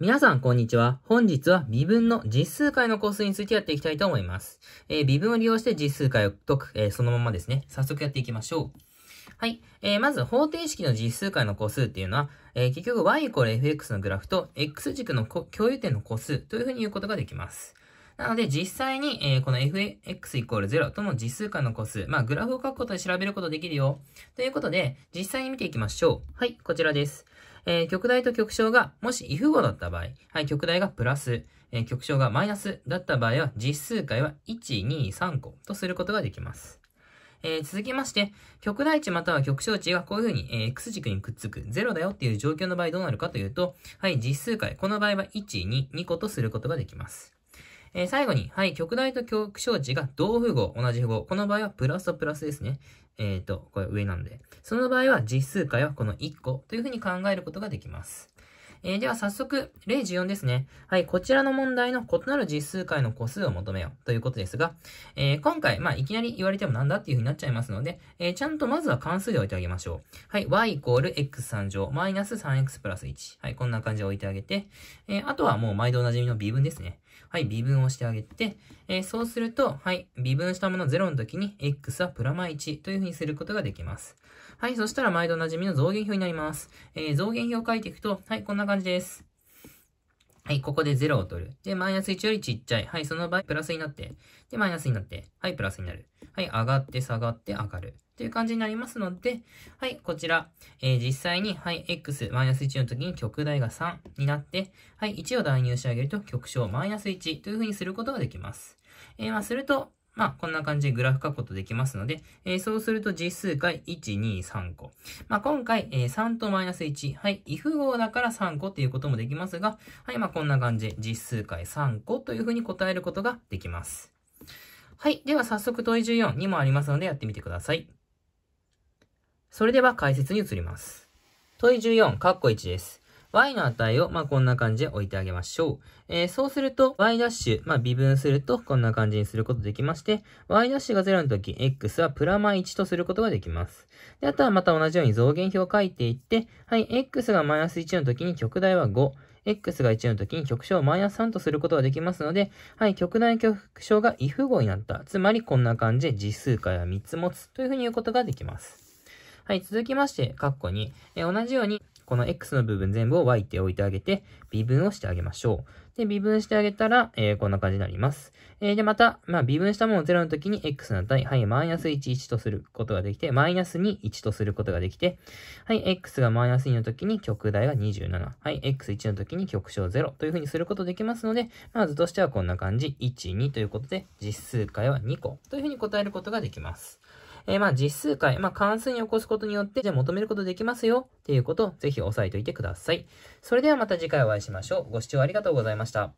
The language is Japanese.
皆さん、こんにちは。本日は微分の実数解のコースについてやっていきたいと思います。えー、微分を利用して実数解を解く、えー、そのままですね、早速やっていきましょう。はい。えー、まず、方程式の実数解の個数っていうのは、えー、結局 y イコール fx のグラフと x 軸の共有点の個数というふうに言うことができます。なので、実際に、えー、この fx イコール0との実数解の個数、まあ、グラフを書くことで調べることできるよ。ということで、実際に見ていきましょう。はい、こちらです。えー、極大と極小が、もし if 号だった場合、はい、極大がプラス、えー、極小がマイナスだった場合は、実数解は1、2、3個とすることができます。えー、続きまして、極大値または極小値がこういうふうに、えー、X 軸にくっつく0だよっていう状況の場合どうなるかというと、はい、実数解、この場合は1、2、2個とすることができます。えー、最後に、はい、極大と極小値が同符号、同じ符号。この場合はプラスとプラスですね。えっ、ー、と、これ上なんで。その場合は実数解はこの1個というふうに考えることができます。えー、では早速、例14ですね。はい、こちらの問題の異なる実数解の個数を求めようということですが、えー、今回、まあ、いきなり言われてもなんだっていうふうになっちゃいますので、えー、ちゃんとまずは関数で置いてあげましょう。はい、y イコール x3 乗、マイナス 3x プラス1。はい、こんな感じで置いてあげて、えあとはもう毎度おなじみの微分ですね。はい、微分をしてあげて、えそうすると、はい、微分したもの0の時に、x はプラマ1というふうにすることができます。はい、そしたら毎度おなじみの増減表になります。え増減表を書いていくと、はい、こんな感じです。はい、ここで0を取る。で、マイナス1よりちっちゃい。はい、その場合、プラスになって。で、マイナスになって。はい、プラスになる。はい、上がって下がって上がる。という感じになりますので、はい、こちら、えー、実際に、はい、x マイナス1の時に極大が3になって、はい、1を代入してあげると極小マイナス1という風にすることができます。えー、まあ、すると、まあ、こんな感じでグラフ書くことできますので、えー、そうすると実数回1、2、3個。まあ、今回、えー、3とマイナス1。はい、if 号だから3個っていうこともできますが、はい、まあ、こんな感じで実数回3個というふうに答えることができます。はい、では早速問い14にもありますのでやってみてください。それでは解説に移ります。問い14、カッコ1です。y の値を、まあ、こんな感じで置いてあげましょう。えー、そうすると、y' ダッシュ、まあ、微分すると、こんな感じにすることできまして、y' ダッシュが0の時、x はプラマ1とすることができます。で、あとはまた同じように増減表を書いていって、はい、x がマイナス1の時に極大は5、x が1の時に極小をマイナス3とすることができますので、はい、極大極小が異 f 語になった。つまり、こんな感じで実数解は3つ持つというふうに言うことができます。はい、続きまして、括弧に、えー、同じように、この x の部分全部を y って置いてあげて、微分をしてあげましょう。で、微分してあげたら、えー、こんな感じになります。えー、で、また、まあ、微分したものを0の時に x の値、はい、マイナス1、1とすることができて、マイナス2、1とすることができて、はい、x がマイナス2の時に極大が27、はい、x1 の時に極小0というふうにすることできますので、まあ、図としてはこんな感じ、1、2ということで、実数解は2個というふうに答えることができます。えー、まあ実数解、まあ関数に起こすことによって、じゃあ求めることできますよっていうことをぜひ押さえておいてください。それではまた次回お会いしましょう。ご視聴ありがとうございました。